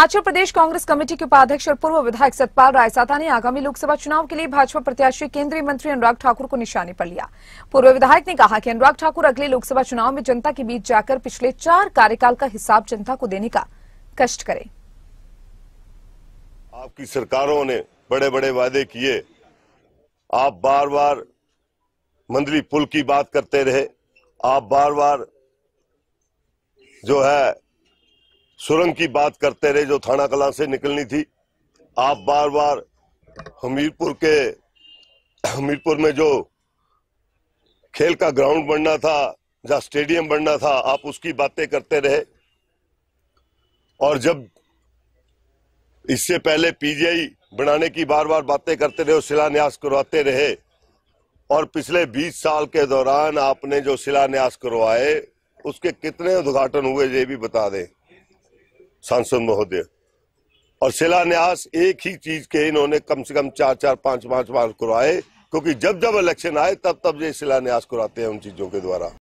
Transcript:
हिमाचल प्रदेश Congress committee के उपाध्यक्ष और पूर्व विधायक सतपाल रायसाता ने आगामी लोकसभा चुनाव के लिए भाजपा प्रत्याशी केंद्रीय मंत्री अनुराग ठाकुर को निशाने पर लिया पूर्व विधायक ने कहा कि अनुराग ठाकुर अगले लोकसभा चुनाव में जनता के बीच जाकर पिछले चार कार्यकाल का हिसाब जनता को देने का कष्ट करें आपकी सरकारों ने बड़े बड़े वादे किए आप बार बार मंदली पुल की बात करते रहे आप बार बार जो है सुरंग की बात करते रहे जो थाना कला से निकलनी थी आप बार बार हमीरपुर के हमीरपुर में जो खेल का ग्राउंड बनना था जहां स्टेडियम बनना था आप उसकी बातें करते रहे और जब इससे पहले पीजीआई बनाने की बार बार बातें करते रहे और शिलान्यास करवाते रहे और पिछले 20 साल के दौरान आपने जो शिलान्यास करवाए उसके कितने उद्घाटन हुए ये भी बता दें सांसद महोदय और शिलान्यास एक ही चीज के इन्होंने कम से कम चार चार पांच पांच पांच करवाए क्योंकि जब जब इलेक्शन आए तब तब ये शिलान्यास कराते हैं उन चीजों के द्वारा